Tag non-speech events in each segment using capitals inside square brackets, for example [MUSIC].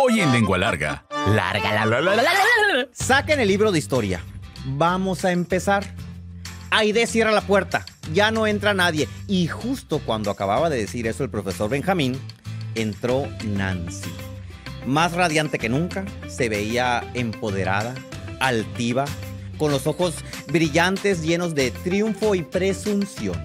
Hoy en Lengua Larga. Larga, la, la, la, la, Saquen el libro de historia. Vamos a empezar. Aide cierra la puerta. Ya no entra nadie. Y justo cuando acababa de decir eso el profesor Benjamín, entró Nancy. Más radiante que nunca, se veía empoderada, altiva, con los ojos brillantes llenos de triunfo y presunción.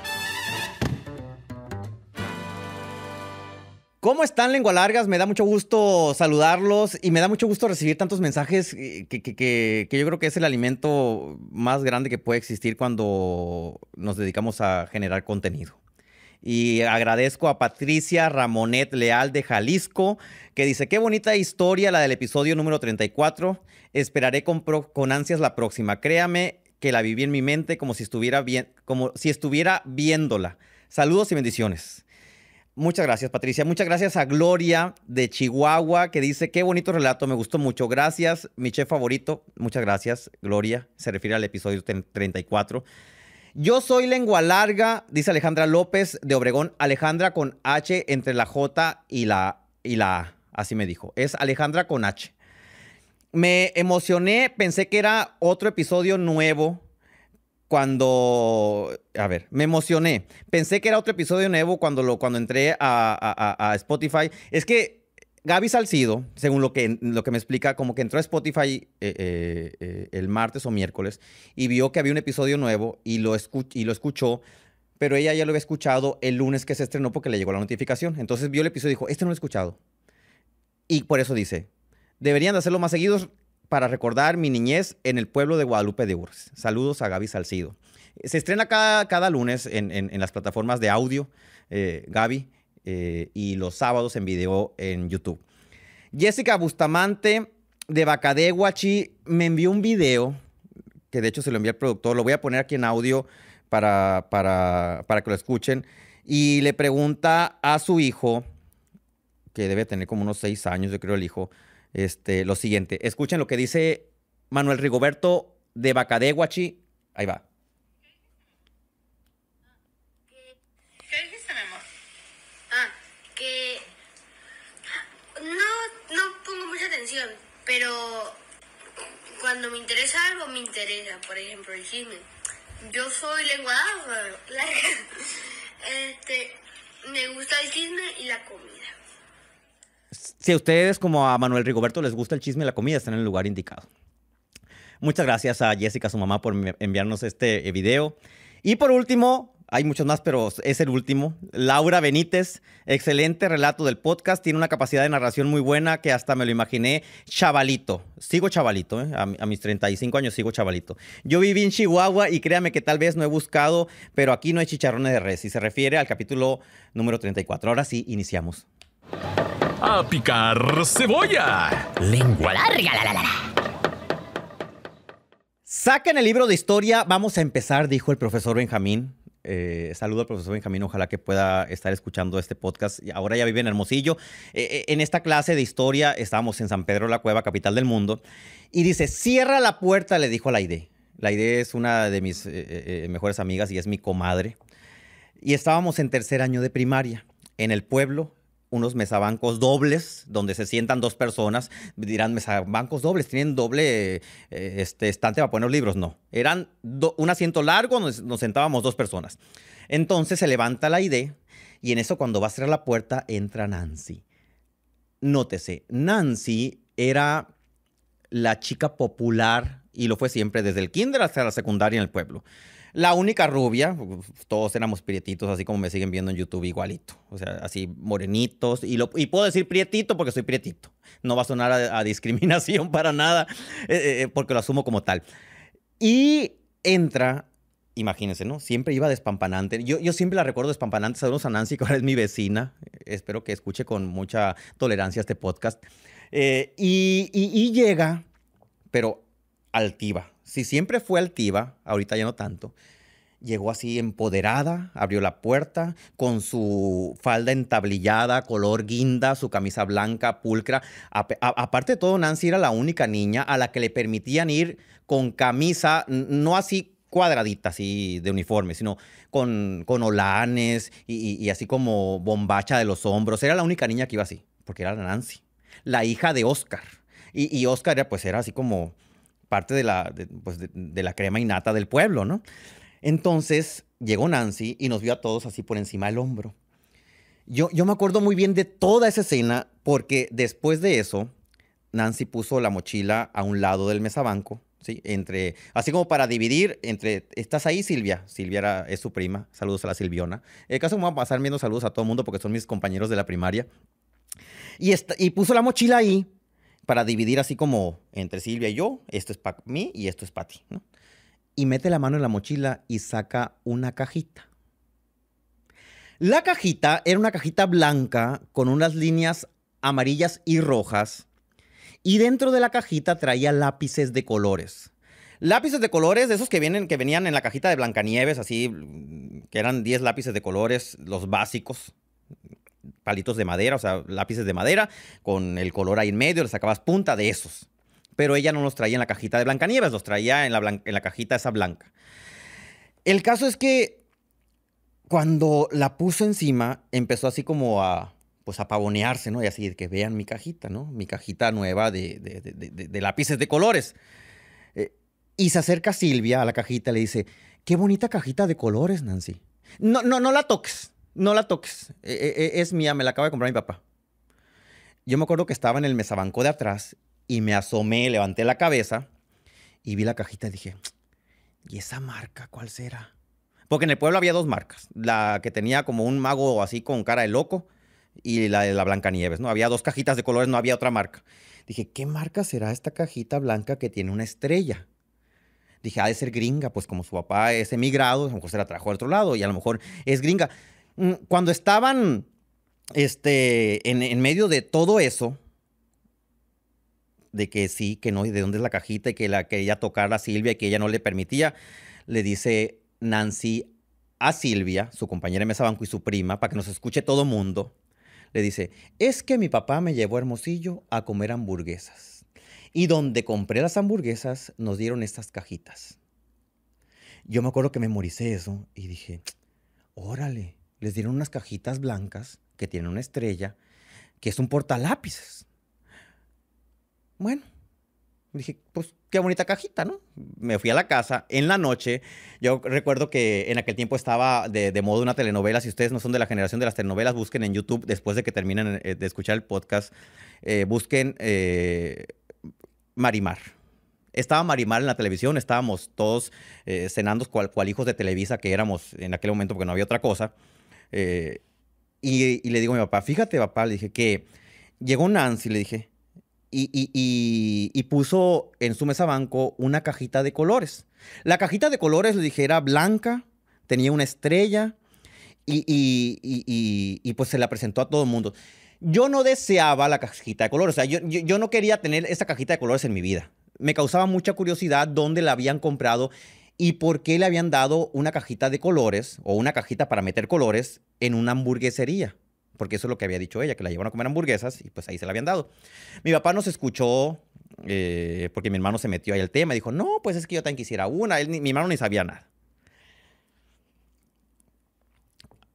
¿Cómo están, Lengua Largas? Me da mucho gusto saludarlos y me da mucho gusto recibir tantos mensajes eh, que, yo creo que es el alimento más grande que puede existir cuando nos dedicamos a generar contenido. Y agradezco a Patricia Ramonet Leal de Jalisco, que dice, qué bonita historia la del episodio número 34. Esperaré con, con ansias la próxima. Créame que la viví en mi mente como si estuviera, como si estuviera viéndola. Saludos y bendiciones. Muchas gracias, Patricia. Muchas gracias a Gloria de Chihuahua, que dice, qué bonito relato, me gustó mucho. Gracias, mi chef favorito. Muchas gracias, Gloria. Se refiere al episodio 34. Yo soy lengua larga, dice Alejandra López de Obregón. Alejandra con H entre la J y la, y la A. Así me dijo. Es Alejandra con H. Me emocioné, pensé que era otro episodio nuevo cuando, a ver, me emocioné. Pensé que era otro episodio nuevo cuando, lo, cuando entré a, Spotify. Es que Gaby Salcido, según lo que, lo que me explica, como que entró a Spotify eh, eh, eh, el martes o miércoles y vio que había un episodio nuevo y lo, y lo escuchó. Pero ella ya lo había escuchado el lunes que se estrenó porque le llegó la notificación. Entonces vio el episodio y dijo, este no lo he escuchado. Y por eso dice, deberían de hacerlo más seguidos para recordar mi niñez en el pueblo de Guadalupe de Urs. Saludos a Gaby Salcido. Se estrena cada, cada lunes en, las plataformas de audio, eh, Gaby, eh, y los sábados en video en YouTube. Jessica Bustamante de Bacadeguachi me envió un video, que de hecho se lo envió al productor, lo voy a poner aquí en audio para, para, para que lo escuchen, y le pregunta a su hijo, que debe tener como unos seis años, yo creo el hijo, este, lo siguiente. Escuchen lo que dice Manuel Rigoberto de Bacadeguachi. Ahí va. ¿Qué dijiste, Ah, que no, pongo mucha atención, pero cuando me interesa algo, me interesa. Por ejemplo, el chisme. Yo soy lenguada, [LAUGHS] este, me gusta el cine y la comida. Si a ustedes, como a Manuel Rigoberto, les gusta el chisme y la comida, están en el lugar indicado. Muchas gracias a Jessica, su mamá, por enviarnos este eh, video. Y por último, hay muchos más, pero es el último. Laura Benítez, excelente relato del podcast, tiene una capacidad de narración muy buena que hasta me lo imaginé. Chavalito, sigo chavalito, eh, a, mis 35 años sigo chavalito. Yo viví en Chihuahua y créame que tal vez no he buscado, pero aquí no hay chicharrones de res. Y se refiere al capítulo número 34. Ahora sí, iniciamos a picar cebolla. Lengua larga, la, la, la. Saquen el libro de historia. Vamos a empezar, dijo el profesor Benjamín. Eh, saludo al profesor Benjamín, ojalá que pueda estar escuchando este podcast. Ahora ya vive en Hermosillo. Eh, eh, en esta clase de historia estábamos en San Pedro la Cueva, capital del mundo. Y dice, cierra la puerta, le dijo a la ID. La ID es una de mis mejores amigas y es mi comadre. Y estábamos en tercer año de primaria, en el pueblo unos mesabancos dobles, donde se sientan dos personas, dirán mesabancos dobles, tienen doble eh, este, estante para poner los libros, no. Eran un asiento largo, nos, nos, sentábamos dos personas. Entonces se levanta la idea y en eso cuando va a cerrar la puerta entra Nancy. Nótese, Nancy era la chica popular y lo fue siempre desde el kinder hasta la secundaria en el pueblo. La única rubia, todos éramos prietitos, así como me siguen viendo en YouTube igualito. O sea, así morenitos. Y, lo, y puedo decir prietito porque soy prietito. No va a sonar a, discriminación [LAUGHS] para nada, eh, eh, eh, porque lo asumo como tal. Y entra imagínense, ¿no? Siempre iba despampanante. Yo, yo siempre la recuerdo despampanante. Saludos a Nancy, que ahora es mi vecina. Espero que escuche con mucha tolerancia este podcast. y, llega, pero altiva si siempre fue altiva, ahorita ya no tanto, llegó así empoderada, abrió la puerta con su falda entablillada, color guinda, su camisa blanca, pulcra. aparte de todo, Nancy era la única niña a la que le permitían ir con camisa, no así cuadradita, así de uniforme, sino con, con olanes y, así como bombacha de los hombros. Era la única niña que iba así, porque era la Nancy, la hija de Oscar. Y, y Oscar era, pues era así como parte de la, pues, la crema innata del pueblo, ¿no? Entonces llegó Nancy y nos vio a todos así por encima del hombro. Yo, yo me acuerdo muy bien de toda esa escena porque después de eso, Nancy puso la mochila a un lado del mesabanco, ¿sí? Entre, así como para dividir entre, estás ahí Silvia, Silvia es su prima, saludos a la Silviona. En el caso me voy a pasar viendo saludos a todo el mundo porque son mis compañeros de la primaria. Y, y puso la mochila ahí para dividir así como entre Silvia y yo, esto es para mí y esto es para ti, Y mete la mano en la mochila y saca una cajita. La cajita era una cajita blanca con unas líneas amarillas y rojas. Y dentro de la cajita traía lápices de colores. Lápices de colores, de esos que, vienen, que venían en la cajita de Blancanieves, así, que eran 10 lápices de colores, los básicos, palitos de madera, o sea, lápices de madera, con el color ahí en medio, le sacabas punta de esos. Pero ella no los traía en la cajita de Blancanieves, los traía en la, en la cajita esa blanca. El caso es que cuando la puso encima, empezó así como a, pues, a pavonearse, ¿no? Y así, que vean mi cajita, ¿no? Mi cajita nueva de, lápices de colores. Eh, y se acerca Silvia a la cajita y le dice, qué bonita cajita de colores, Nancy. No, no, no la toques, no la toques, e, e, e, es mía, me la acaba de comprar mi papá. Yo me acuerdo que estaba en el mesabanco de atrás y me asomé, levanté la cabeza y vi la cajita y dije, ¿y esa marca cuál será? Porque en el pueblo había dos marcas, la que tenía como un mago así con cara de loco y la de la Blancanieves, ¿no? Había dos cajitas de colores, no había otra marca. Dije, ¿qué marca será esta cajita blanca que tiene una estrella? Dije, ha de ser gringa, pues como su papá es emigrado, a lo mejor se la trajo a otro lado y a lo mejor es gringa. Mm, cuando estaban este, en, medio de todo eso, de que sí, que no, y de dónde es la cajita, y que la quería tocar a Silvia y que ella no le permitía, le dice Nancy a Silvia, su compañera de mesa banco y su prima, para que nos escuche todo mundo, le dice, es que mi papá me llevó a Hermosillo a comer hamburguesas. Y donde compré las hamburguesas, nos dieron estas cajitas. Yo me acuerdo que memoricé eso y dije, órale, les dieron unas cajitas blancas que tienen una estrella, que es un portalápices. Bueno, dije, pues qué bonita cajita, ¿no? Me fui a la casa en la noche. Yo recuerdo que en aquel tiempo estaba de, modo una telenovela. Si ustedes no son de la generación de las telenovelas, busquen en YouTube, después de que terminen eh, de escuchar el podcast, eh, busquen eh, Marimar. Estaba Marimar en la televisión, estábamos todos cenando cual, hijos de Televisa que éramos en aquel momento porque no había otra cosa. Eh, y, le digo a mi papá, fíjate, papá, le dije que llegó Nancy, le dije, y, puso en su mesa banco una cajita de colores. La cajita de colores, le dije, era blanca, tenía una estrella, y, pues se la presentó a todo el mundo. Yo no deseaba la cajita de colores, o sea, yo, yo no quería tener esa cajita de colores en mi vida. Me causaba mucha curiosidad dónde la habían comprado y por qué le habían dado una cajita de colores o una cajita para meter colores en una hamburguesería. Porque eso es lo que había dicho ella, que la llevaron a comer hamburguesas y pues ahí se la habían dado. Mi papá nos escuchó eh, porque mi hermano se metió ahí al tema. y Dijo, no, pues es que yo también quisiera una. Él, mi hermano ni sabía nada.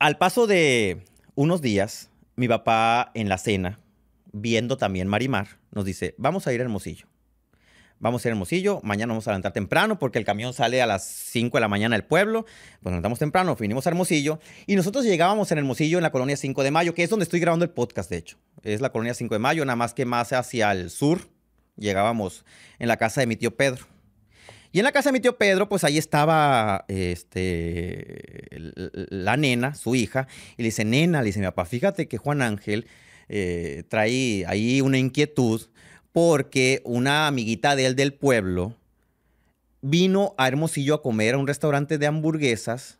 Al paso de unos días, mi papá en la cena, viendo también Marimar, nos dice, vamos a ir a Hermosillo. Vamos a ir a Hermosillo. Mañana vamos a levantar temprano porque el camión sale a las 5 de la mañana del pueblo. Pues levantamos temprano, vinimos a Hermosillo. Y nosotros llegábamos en Hermosillo, en la colonia 5 de mayo, que es donde estoy grabando el podcast, de hecho. Es la colonia 5 de mayo, nada más que más hacia el sur. Llegábamos en la casa de mi tío Pedro. Y en la casa de mi tío Pedro, pues ahí estaba este, la nena, su hija, y le dice, nena, le dice mi papá, fíjate que Juan Ángel eh, trae ahí una inquietud porque una amiguita de él del pueblo vino a Hermosillo a comer a un restaurante de hamburguesas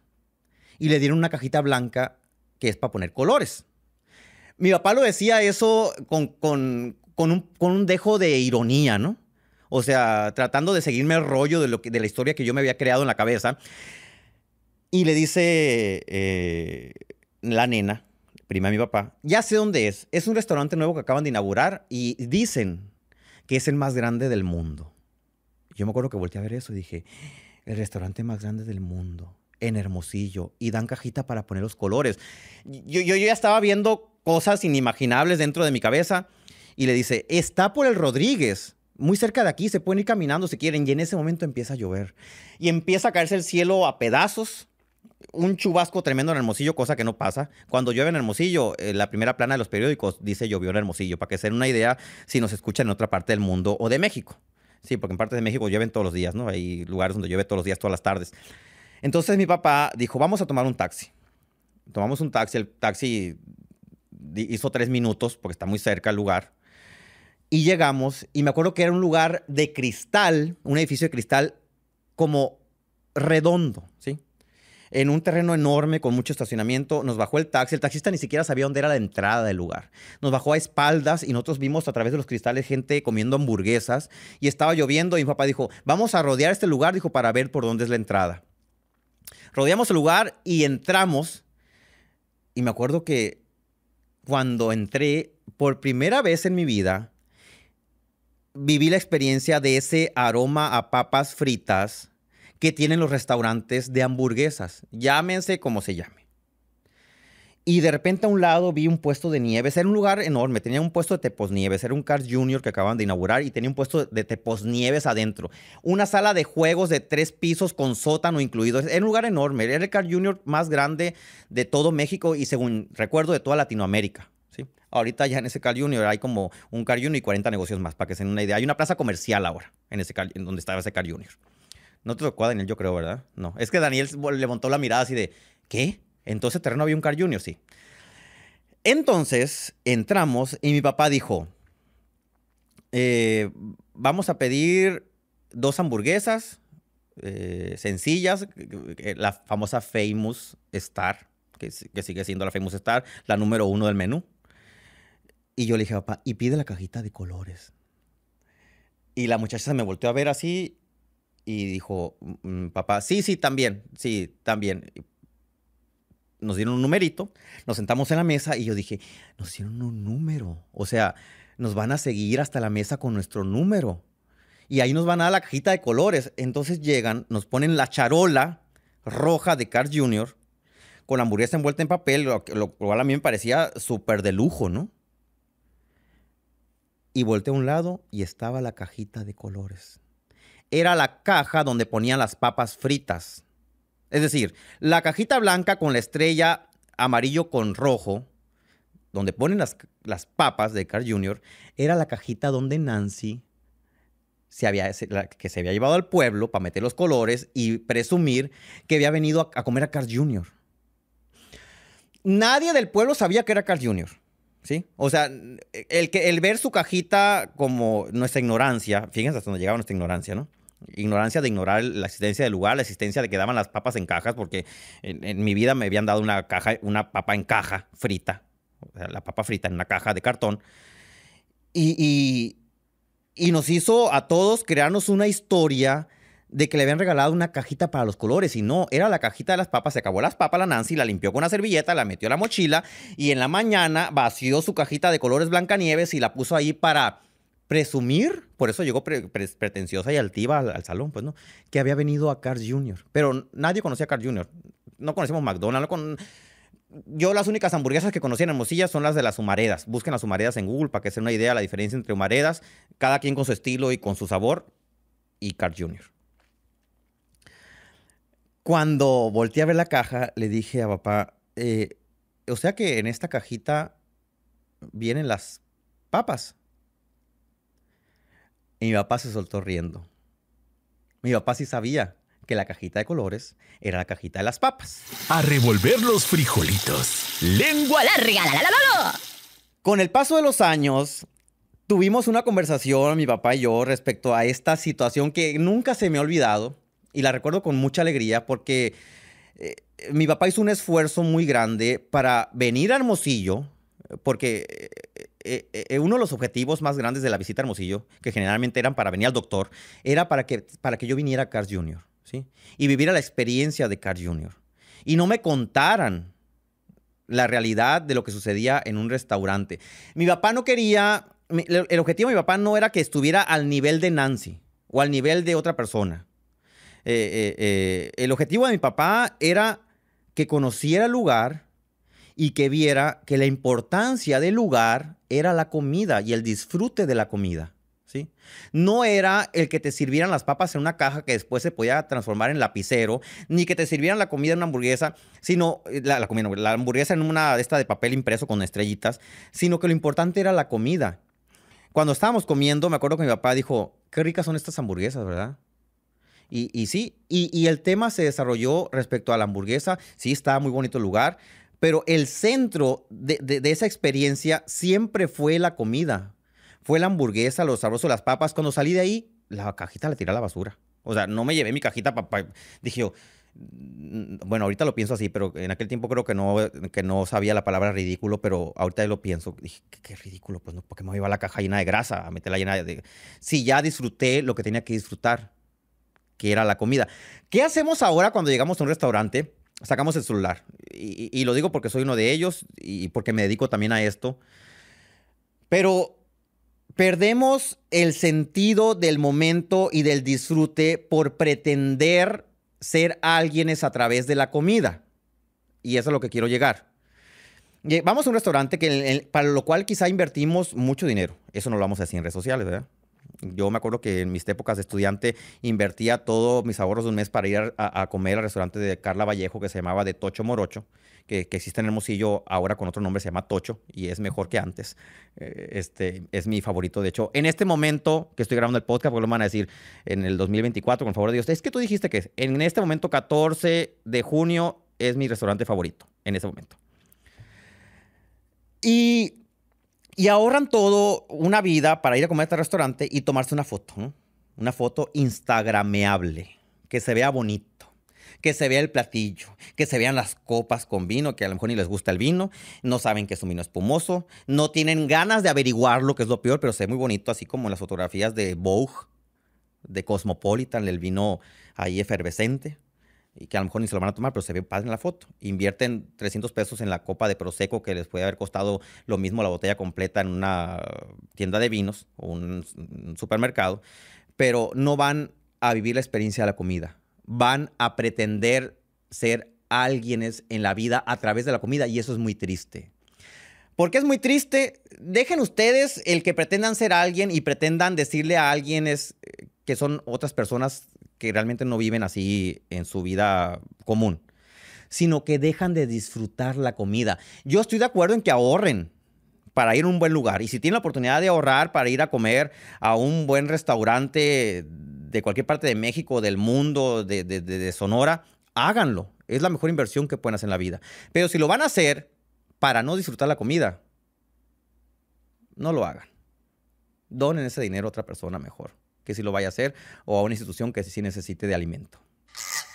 y le dieron una cajita blanca que es para poner colores. Mi papá lo decía eso con, con, con, un, con dejo de ironía, ¿no? O sea, tratando de seguirme el rollo de, lo de la historia que yo me había creado en la cabeza. Y le dice eh, la nena, prima de mi papá, ya sé dónde es. Es un restaurante nuevo que acaban de inaugurar y dicen que es el más grande del mundo. Yo me acuerdo que volteé a ver eso y dije, el restaurante más grande del mundo, en Hermosillo, y dan cajita para poner los colores. Yo, ya estaba viendo cosas inimaginables dentro de mi cabeza y le dice, está por el Rodríguez muy cerca de aquí, se pueden ir caminando si quieren. Y en ese momento empieza a llover. Y empieza a caerse el cielo a pedazos un chubasco tremendo en Hermosillo, cosa que no pasa. Cuando llueve en Hermosillo, eh, la primera plana de los periódicos dice llovió en Hermosillo, para que se una idea si nos escuchan en otra parte del mundo o de México. Sí, porque en partes de México llueven todos los días, ¿no? Hay lugares donde llueve todos los días, todas las tardes. Entonces mi papá dijo, vamos a tomar un taxi. Tomamos un taxi, el taxi hizo tres minutos porque está muy cerca el lugar. Y llegamos, y me acuerdo que era un lugar de cristal, un edificio de cristal como redondo, ¿sí? en un terreno enorme con mucho estacionamiento. Nos bajó el taxi. El taxista ni siquiera sabía dónde era la entrada del lugar. Nos bajó a espaldas y nosotros vimos a través de los cristales gente comiendo hamburguesas y estaba lloviendo. Y mi papá dijo: Vamos a rodear este lugar, dijo, para ver por dónde es la entrada. Rodeamos el lugar y entramos. Y me acuerdo que cuando entré, por primera vez en mi vida, viví la experiencia de ese aroma a papas fritas que tienen los restaurantes de hamburguesas, llámense como se llame. Y de repente a un lado vi un puesto de nieves, era un lugar enorme, tenía un puesto de tepos nieves, era un Cars Junior que acaban de inaugurar y tenía un puesto de tepos nieves adentro. Una sala de juegos de tres pisos con sótano incluido, era un lugar enorme, era el Cars Junior más grande de todo México y según recuerdo de toda Latinoamérica. ¿sí? Ahorita ya en ese Carl Junior hay como un Carl Junior y 40 negocios más, para que se den una idea. Hay una plaza comercial ahora, en ese donde estaba ese Carl Junior. No te tocó a Daniel, yo creo, ¿verdad? No. Es que Daniel le montó la mirada así de, ¿qué? Entonces terreno había un Car Junior, sí. Entonces entramos y mi papá dijo, eh, vamos a pedir dos hamburguesas eh, sencillas, eh, la famosa Famous Star, que, que, sigue siendo la Famous Star, la número uno del menú. Y yo le dije, papá, y pide la cajita de colores. Y la muchacha se me volteó a ver así y dijo, mm, mm, papá, sí, sí, también, sí, también. Nos dieron un numerito, nos sentamos en la mesa y yo dije, nos dieron un número. O sea, nos van a seguir hasta la mesa con nuestro número. Y ahí nos van a dar la cajita de colores. Entonces llegan, nos ponen la charola roja de Carl Jr. con la hamburguesa envuelta en papel, lo, lo cual a mí me parecía súper de lujo, ¿no? Y volteé a un lado y estaba la cajita de colores era la caja donde ponían las papas fritas. Es decir, la cajita blanca con la estrella amarillo con rojo, donde ponen las, papas de Carl Jr., era la cajita donde Nancy se había, que se había llevado al pueblo para meter los colores y presumir que había venido a, a comer a Carl Jr. Nadie del pueblo sabía que era Carl Jr o sea, el, el ver su cajita como nuestra ignorancia, fíjense hasta donde llegaba nuestra ignorancia, ¿no? ignorancia de ignorar la existencia del lugar, la existencia de que daban las papas en cajas, porque en, mi vida me habían dado una caja, una papa en caja frita, o sea, la papa frita en una caja de cartón. y, y, nos hizo a todos crearnos una historia de que le habían regalado una cajita para los colores y no, era la cajita de las papas, se acabó las papas la Nancy, la limpió con una servilleta, la metió a la mochila y en la mañana vació su cajita de colores Blancanieves y la puso ahí para presumir, por eso llegó pretenciosa y altiva al, salón, pues no, que había venido a Carl Jr. Pero nadie conocía a Carl Jr. No conocemos McDonald's, Yo las únicas hamburguesas que conocí en Hermosilla son las de las humaredas. Busquen las humaredas en Google para que se den una idea de la diferencia entre humaredas, cada quien con su estilo y con su sabor, y Carl Jr. Cuando volteé a ver la caja, le dije a papá, eh, o sea que en esta cajita vienen las papas. Y mi papá se soltó riendo. Mi papá sí sabía que la cajita de colores era la cajita de las papas. A revolver los frijolitos. Lengua larga. La, Con el paso de los años, tuvimos una conversación, mi papá y yo, respecto a esta situación que nunca se me ha olvidado y la recuerdo con mucha alegría porque eh, mi papá hizo un esfuerzo muy grande para venir a Hermosillo, porque eh, eh, uno de los objetivos más grandes de la visita a Hermosillo, que generalmente eran para venir al doctor, era para que, para que yo viniera a Carl Jr. ¿sí? y viviera la experiencia de Carl Jr. y no me contaran la realidad de lo que sucedía en un restaurante. Mi papá no quería, el objetivo de mi papá no era que estuviera al nivel de Nancy o al nivel de otra persona. Eh, eh, eh, el objetivo de mi papá era que conociera el lugar y que viera que la importancia del lugar era la comida y el disfrute de la comida. ¿Sí? No era el que te sirvieran las papas en una caja que después se podía transformar en lapicero, ni que te sirvieran la comida en una hamburguesa, sino la, la hamburguesa en una de esta de papel impreso con estrellitas, sino que lo importante era la comida. Cuando estábamos comiendo, me acuerdo que mi papá dijo, qué ricas son estas hamburguesas, ¿verdad? Y, sí, y, el tema se desarrolló respecto a la hamburguesa. Sí, estaba muy bonito el lugar, pero el centro de, esa experiencia siempre fue la comida. Fue la hamburguesa, los sabrosos, las papas. Cuando salí de ahí, la cajita la tiré a la basura. O sea, no me llevé mi cajita papá. Dije yo, mm, mm, bueno, ahorita lo pienso así, pero en aquel tiempo creo que no, no sabía la palabra ridículo, pero ahorita lo pienso. Dije, qué, ridículo, pues no, porque me iba a la caja llena de grasa, a meterla llena de... Sí, ya disfruté lo que tenía que disfrutar que era la comida. ¿Qué hacemos ahora cuando llegamos a un restaurante? Sacamos el celular. Y, lo digo porque soy uno de ellos y porque me dedico también a esto. Pero perdemos el sentido del momento y del disfrute por pretender ser alguienes a través de la comida. Y eso es lo que quiero llegar. Eh, vamos a un restaurante que, para lo cual quizá invertimos mucho dinero. Eso no lo vamos a decir en redes sociales, ¿verdad? Yo me acuerdo que en mis épocas de estudiante invertía todos mis ahorros de un mes para ir a, comer al restaurante de Carla Vallejo que se llamaba de Tocho Morocho, que, existe en Hermosillo ahora con otro nombre, se llama Tocho y es mejor que antes. Eh, este es mi favorito. De hecho, en este momento que estoy grabando el podcast, porque lo van a decir en el 2024, con favor de Dios, es que tú dijiste que en este momento, 14 de junio, es mi restaurante favorito, en ese momento. Y y ahorran todo una vida para ir a comer a este restaurante y tomarse una foto, Una foto instagrameable, que se vea bonito, que se vea el platillo, que se vean las copas con vino, que a lo mejor ni les gusta el vino, no saben que es un vino espumoso, no tienen ganas de averiguar lo que es lo peor, pero se ve muy bonito, así como las fotografías de Vogue, de Cosmopolitan, el vino ahí efervescente y que a lo mejor ni se lo van a tomar, pero se ve padre en la foto. Invierten 300 pesos en la copa de Prosecco que les puede haber costado lo mismo la botella completa en una tienda de vinos o un, supermercado, pero no van a vivir la experiencia de la comida. Van a pretender ser alguienes en la vida a través de la comida y eso es muy triste. Porque es muy triste. Dejen ustedes el que pretendan ser alguien y pretendan decirle a alguien eh, que son otras personas que realmente no viven así en su vida común, sino que dejan de disfrutar la comida. Yo estoy de acuerdo en que ahorren para ir a un buen lugar. Y si tienen la oportunidad de ahorrar para ir a comer a un buen restaurante de cualquier parte de México, del mundo, de, Sonora, háganlo. Es la mejor inversión que pueden hacer en la vida. Pero si lo van a hacer para no disfrutar la comida, no lo hagan. Donen ese dinero a otra persona mejor que sí lo vaya a hacer o a una institución que sí necesite de alimento.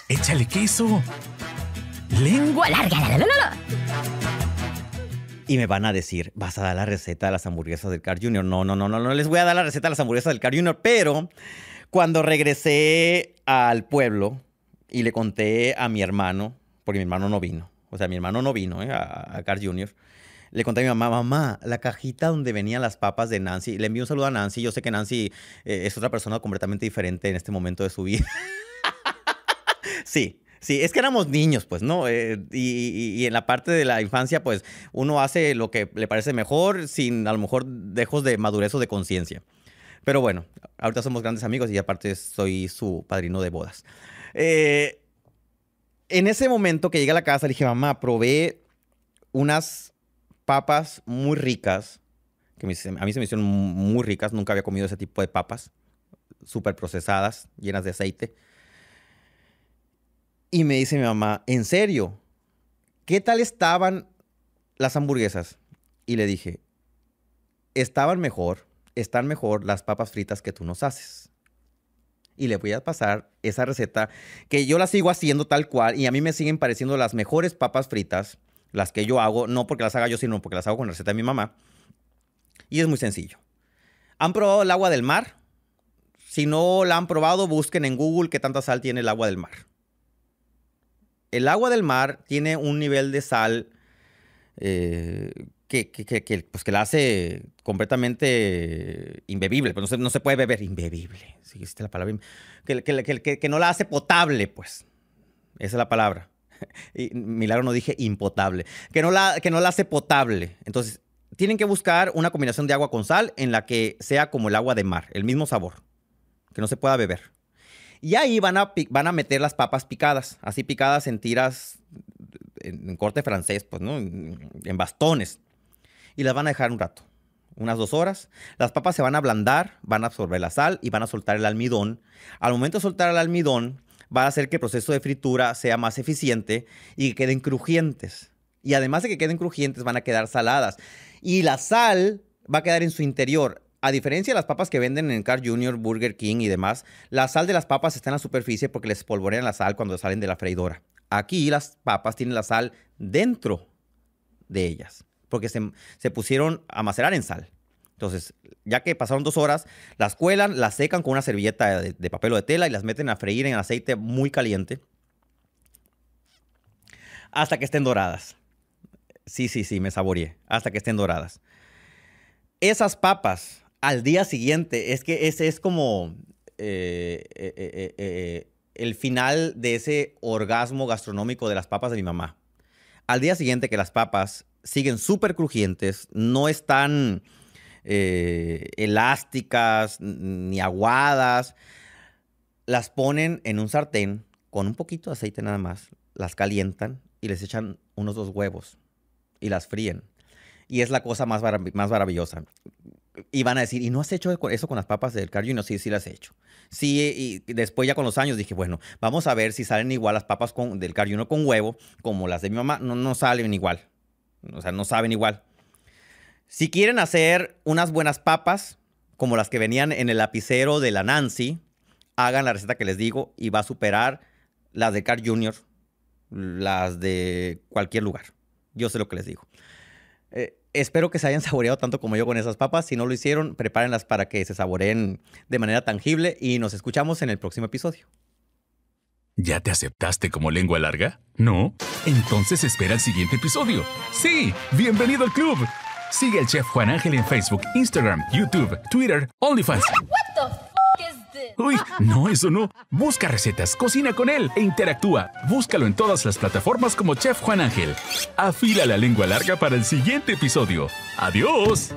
Échale queso. Lengua larga. y me van a decir, vas a dar la receta de las hamburguesas del Car Junior. No, no, no, no, no les voy a dar la receta de las hamburguesas del Car Junior, pero cuando regresé al pueblo y le conté a mi hermano, porque mi hermano no vino, o sea, mi hermano no vino eh, a, a Car Junior, le conté a mi mamá, mamá, la cajita donde venían las papas de Nancy. Le envío un saludo a Nancy. Yo sé que Nancy eh, es otra persona completamente diferente en este momento de su vida. [LAUGHS] sí, Sí, es que éramos niños, pues, ¿no? Eh, y, en la parte de la infancia, pues, uno hace lo que le parece mejor sin a lo mejor dejos de madurez o de conciencia. Pero bueno, ahorita somos grandes amigos y aparte soy su padrino de bodas. Eh, en ese momento que llegué a la casa, le dije, mamá, probé unas papas muy ricas, que a mí se me hicieron muy ricas, nunca había comido ese tipo de papas, súper procesadas, llenas de aceite. Y me dice mi mamá, ¿en serio? ¿Qué tal estaban las hamburguesas? Y le dije, estaban mejor, están mejor las papas fritas que tú nos haces. Y le voy a pasar esa receta que yo la sigo haciendo tal cual y a mí me siguen pareciendo las mejores papas fritas las que yo hago, no porque las haga yo, sino porque las hago con la receta de mi mamá. Y es muy sencillo. ¿Han probado el agua del mar? Si no la han probado, busquen en Google qué tanta sal tiene el agua del mar. El agua del mar tiene un nivel de sal eh, que, pues que, la hace completamente inbebible pues no, se, puede beber, imbebible, si existe la palabra, que, no la hace potable, pues, esa es la palabra. [LAUGHS] milagro no dije impotable, que no, la, que no la hace potable. Entonces, tienen que buscar una combinación de agua con sal en la que sea como el agua de mar, el mismo sabor, que no se pueda beber. Y ahí van a, van a meter las papas picadas, así picadas en tiras, en, corte francés, pues, En, en bastones. Y las van a dejar un rato, unas dos horas. Las papas se van a ablandar, van a absorber la sal y van a soltar el almidón. Al momento de soltar el almidón, va a hacer que el proceso de fritura sea más eficiente y queden crujientes. Y además de que queden crujientes, van a quedar saladas. Y la sal va a quedar en su interior. A diferencia de las papas que venden en Car Junior, Burger King y demás, la sal de las papas está en la superficie porque les polvorean la sal cuando salen de la freidora. Aquí las papas tienen la sal dentro de ellas porque se, se pusieron a macerar en sal. Entonces, ya que pasaron dos horas, las cuelan, las secan con una servilleta de, papel o de tela y las meten a freír en aceite muy caliente hasta que estén doradas. Sí, sí, sí, me saboreé. Hasta que estén doradas. Esas papas al día siguiente, es que ese es como eh, eh, eh, el final de ese orgasmo gastronómico de las papas de mi mamá. Al día siguiente que las papas siguen súper crujientes, no están eh, elásticas ni aguadas. Las ponen en un sartén con un poquito de aceite nada más, las calientan y les echan unos dos huevos y las fríen. Y es la cosa más, más maravillosa. Y van a decir, ¿y no has hecho eso con las papas del cardio? Y no, sí, sí las he hecho. Sí, y después ya con los años dije, bueno, vamos a ver si salen igual las papas con, del cardio con huevo como las de mi mamá. No, no salen igual. O sea, no saben igual. Si quieren hacer unas buenas papas, como las que venían en el lapicero de la Nancy, hagan la receta que les digo y va a superar las de Carl Jr., las de cualquier lugar. Yo sé lo que les digo. Eh, espero que se hayan [LAUGHS] saboreado tanto como yo con esas papas. Si no lo hicieron, prepárenlas para que se saboreen de manera tangible y nos escuchamos en el próximo episodio. ¿Ya te aceptaste como lengua larga? ¿No? Entonces espera el siguiente episodio. Sí, bienvenido al club. Sigue al chef Juan Ángel en Facebook, Instagram, YouTube, Twitter, OnlyFans. Uy, no, eso no. Busca recetas, cocina con él e interactúa. Búscalo en todas las plataformas como Chef Juan Ángel. Afila la lengua larga para el siguiente episodio. ¡Adiós!